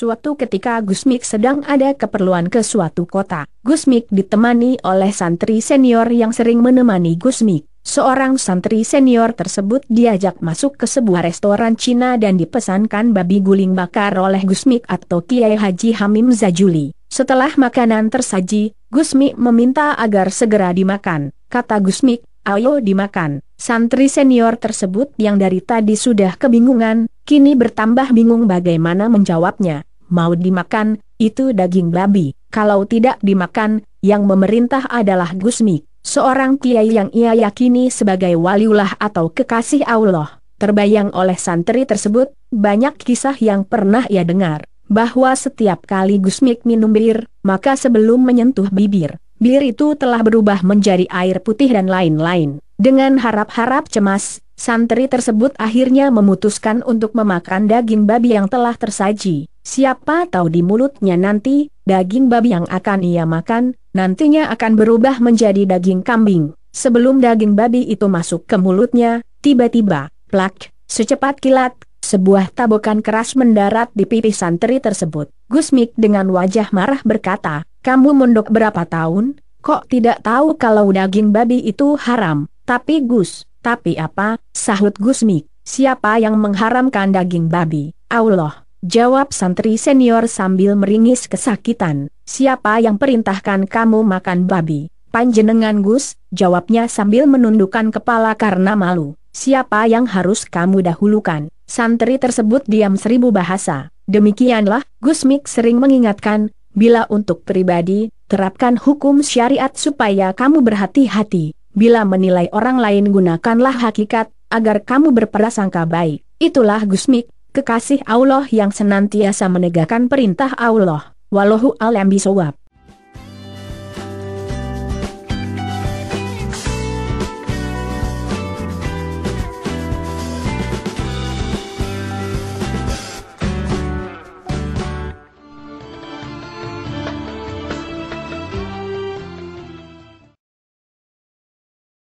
Suatu ketika Gusmik sedang ada keperluan ke suatu kota. Gusmik ditemani oleh santri senior yang sering menemani Gusmik. Seorang santri senior tersebut diajak masuk ke sebuah restoran Cina dan dipesankan babi guling bakar oleh Gusmik atau Kiai Haji Hamim Zajuli. Setelah makanan tersaji, Gusmik meminta agar segera dimakan. Kata Gusmik, ayo dimakan. Santri senior tersebut yang dari tadi sudah kebingungan, kini bertambah bingung bagaimana menjawabnya mau dimakan, itu daging babi, kalau tidak dimakan, yang memerintah adalah Gusmi, seorang kiai yang ia yakini sebagai waliullah atau kekasih Allah. Terbayang oleh santri tersebut, banyak kisah yang pernah ia dengar, bahwa setiap kali Gusmik minum bir, maka sebelum menyentuh bibir, bir itu telah berubah menjadi air putih dan lain-lain. Dengan harap-harap cemas, santri tersebut akhirnya memutuskan untuk memakan daging babi yang telah tersaji. Siapa tahu di mulutnya nanti, daging babi yang akan ia makan, nantinya akan berubah menjadi daging kambing. Sebelum daging babi itu masuk ke mulutnya, tiba-tiba, plak, secepat kilat, sebuah tabokan keras mendarat di pipi santri tersebut. Gusmik dengan wajah marah berkata, kamu mondok berapa tahun, kok tidak tahu kalau daging babi itu haram, tapi Gus, tapi apa, sahut Gusmik, siapa yang mengharamkan daging babi, Allah. Jawab santri senior sambil meringis kesakitan, siapa yang perintahkan kamu makan babi? Panjenengan Gus, jawabnya sambil menundukkan kepala karena malu. Siapa yang harus kamu dahulukan? Santri tersebut diam seribu bahasa. Demikianlah, Gus Mik sering mengingatkan, bila untuk pribadi, terapkan hukum syariat supaya kamu berhati-hati. Bila menilai orang lain gunakanlah hakikat, agar kamu berprasangka baik. Itulah Gus Mik, kekasih Allah yang senantiasa menegakkan perintah Allah, Wallahu alam bisawab.